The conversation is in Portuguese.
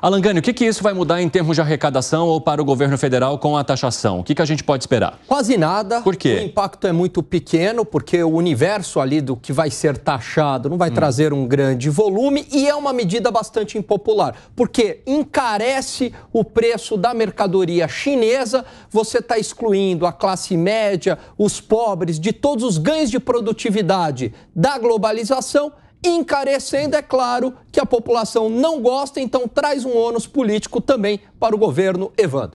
Alangani, o que, que isso vai mudar em termos de arrecadação ou para o governo federal com a taxação? O que, que a gente pode esperar? Quase nada. Por quê? O impacto é muito pequeno, porque o universo ali do que vai ser taxado não vai hum. trazer um grande volume e é uma medida bastante impopular, porque encarece o preço da mercadoria chinesa, você está excluindo a classe média, os pobres, de todos os ganhos de produtividade da globalização encarecendo, é claro, que a população não gosta, então traz um ônus político também para o governo Evandro.